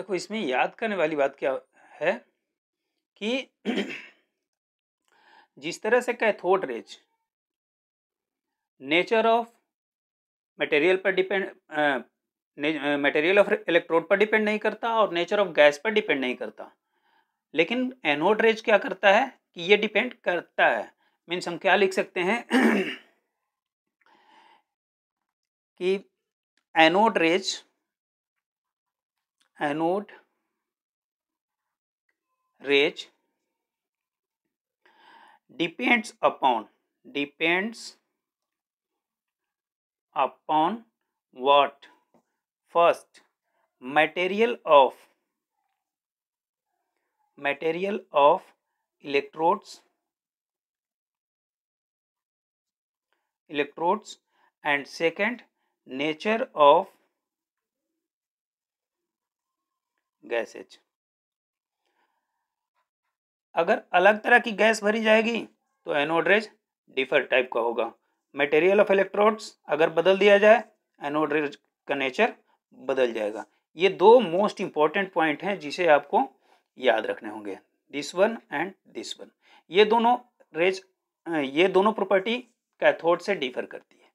देखो इसमें याद करने वाली बात क्या है कि जिस तरह से cathode rays nature of material पर डिपेंड मटेरियल ऑफ इलेक्ट्रोड पर डिपेंड नहीं करता और नेचर ऑफ गैस पर डिपेंड नहीं करता लेकिन एनोड रेज क्या करता है कि ये डिपेंड करता है मीन्स हम क्या लिख सकते हैं कि anode rays anode rage depends upon depends upon what first material of material of electrodes electrodes and second nature of H अगर अलग तरह की गैस भरी जाएगी तो एनोड्रेज डिफर टाइप का होगा मटेरियल ऑफ इलेक्ट्रोड्स अगर बदल दिया जाए एनोड्रेज का नेचर बदल जाएगा ये दो मोस्ट इंपॉर्टेंट पॉइंट हैं जिसे आपको याद रखने होंगे this one and this one ये दोनों रेज ये दोनों प्रॉपर्टी कैथोड से डिफर करती है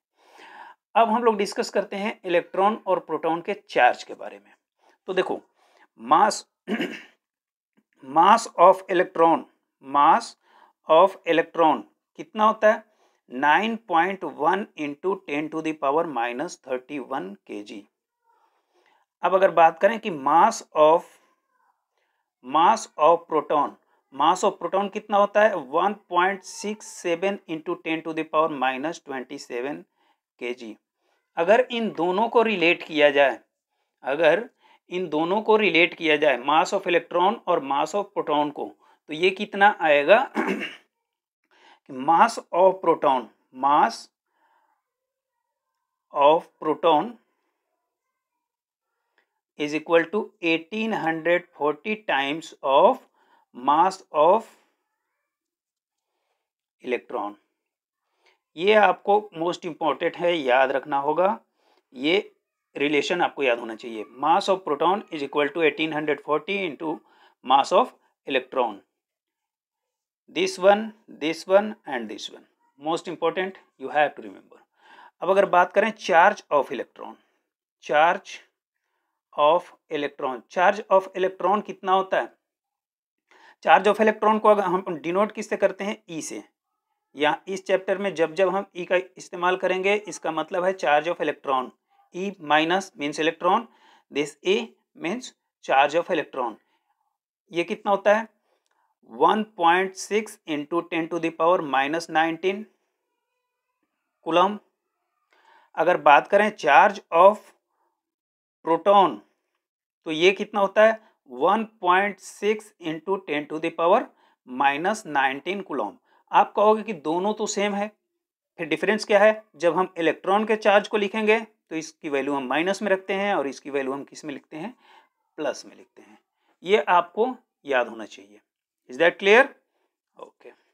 अब हम लोग डिस्कस करते हैं इलेक्ट्रॉन और प्रोटॉन के चार्ज के बारे में तो देखो mass mass of electron mass of electron कितना होता है nine point one into ten to the power minus thirty one K G अब अगर बात करें कि mass of mass of proton mass of proton कितना होता है one point six seven into ten to the power minus twenty seven K G अगर इन दोनों को रिलेट किया जाए अगर इन दोनों को रिलेट किया जाए मास ऑफ इलेक्ट्रॉन और मास ऑफ प्रोटॉन को तो ये कितना आएगा mass of proton mass of proton is equal to 1840 times of mass of electron ये आपको मोस्ट इम्पॉर्टेंट है याद रखना होगा ये रिलेशन आपको याद होना चाहिए mass of proton is equal to eighteen hundred forty into mass of electron this one this one and this one most important you have to remember अब अगर बात करें charge of electron charge of electron charge of electron कितना होता है charge of electron को अगर हम डिनोट किससे करते हैं ई e से या इस चैप्टर में जब जब हम ई e का इस्तेमाल करेंगे इसका मतलब है charge of electron E minus means electron. This A means charge of electron. ये कितना होता है 1.6 point six into ten to the power minus nineteen coulomb अगर बात करें चार्ज ऑफ प्रोटॉन तो ये कितना होता है 1.6 point six into ten to the power minus nineteen coulomb आप कहोगे कि दोनों तो सेम है फिर डिफरेंस क्या है जब हम इलेक्ट्रॉन के चार्ज को लिखेंगे तो इसकी वैल्यू हम माइनस में रखते हैं और इसकी वैल्यू हम किस में लिखते हैं प्लस में लिखते हैं ये आपको याद होना चाहिए इज दैट क्लियर ओके